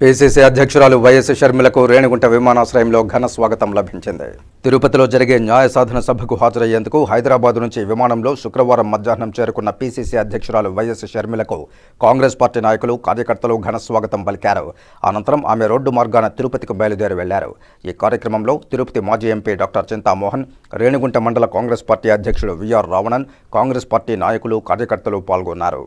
PCC అధ్యక్షురాలు YS షర్మిలకు రేణిగుంట విమానాశ్రయంలో ఘన స్వాగతం లభించింది తిరుపతిలో జరిగే న్యాయ సాధన సభకు హాజరయ్యేందుకు హైదరాబాద్ నుంచి విమానంలో శుక్రవారం మధ్యాహ్నం చేరుకున్న పిసిసి అధ్యక్షురాలు వైఎస్ షర్మిలకు కాంగ్రెస్ పార్టీ నాయకులు కార్యకర్తలు ఘన స్వాగతం పలికారు అనంతరం ఆమె రోడ్డు మార్గాన తిరుపతికి బయలుదేరి వెళ్లారు ఈ కార్యక్రమంలో తిరుపతి మాజీ ఎంపీ డాక్టర్ చింతామోహన్ రేణిగుంట మండల కాంగ్రెస్ పార్టీ అధ్యక్షుడు విఆర్ రావణన్ కాంగ్రెస్ పార్టీ నాయకులు కార్యకర్తలు పాల్గొన్నారు